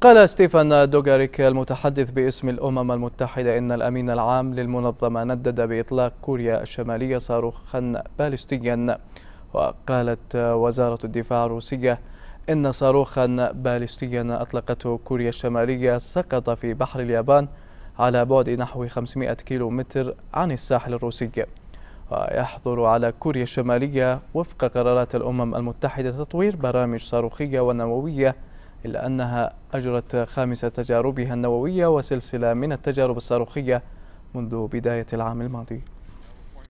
قال ستيفان دوغاريك المتحدث باسم الأمم المتحدة إن الأمين العام للمنظمة ندد بإطلاق كوريا الشمالية صاروخا باليستيا وقالت وزارة الدفاع الروسية إن صاروخا باليستيا أطلقته كوريا الشمالية سقط في بحر اليابان على بعد نحو 500 متر عن الساحل الروسي ويحظر على كوريا الشمالية وفق قرارات الأمم المتحدة تطوير برامج صاروخية ونووية إلا أنها أجرت خامس تجاربها النووية وسلسلة من التجارب الصاروخية منذ بداية العام الماضي